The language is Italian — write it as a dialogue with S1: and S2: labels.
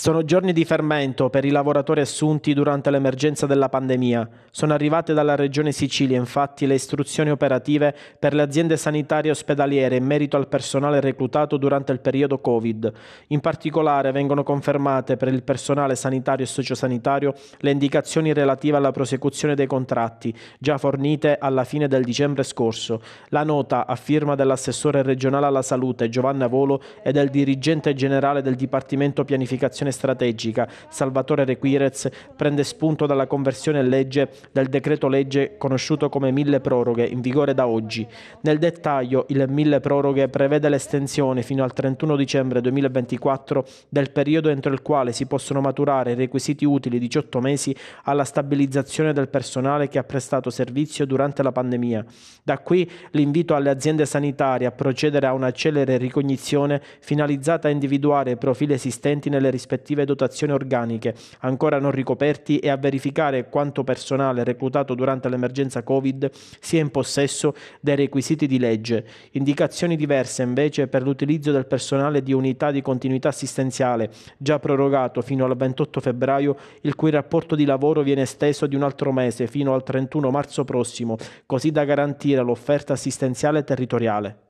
S1: Sono giorni di fermento per i lavoratori assunti durante l'emergenza della pandemia. Sono arrivate dalla Regione Sicilia infatti le istruzioni operative per le aziende sanitarie e ospedaliere in merito al personale reclutato durante il periodo Covid. In particolare vengono confermate per il personale sanitario e sociosanitario le indicazioni relative alla prosecuzione dei contratti, già fornite alla fine del dicembre scorso. La nota a firma dell'assessore regionale alla salute Giovanna Volo e del dirigente generale del Dipartimento Pianificazione conversione strategica. Salvatore Requirez prende spunto dalla conversione in legge del decreto legge conosciuto come mille proroghe in vigore da oggi. Nel dettaglio il mille proroghe prevede l'estensione fino al 31 dicembre 2024 del periodo entro il quale si possono maturare i requisiti utili 18 mesi alla stabilizzazione del personale che ha prestato servizio durante la pandemia. Da qui l'invito alle aziende sanitarie a procedere a una celere ricognizione finalizzata a individuare i profili esistenti nelle rispettive rispettive dotazioni organiche ancora non ricoperti e a verificare quanto personale reclutato durante l'emergenza Covid sia in possesso dei requisiti di legge. Indicazioni diverse invece per l'utilizzo del personale di unità di continuità assistenziale già prorogato fino al 28 febbraio, il cui rapporto di lavoro viene esteso di un altro mese fino al 31 marzo prossimo, così da garantire l'offerta assistenziale territoriale.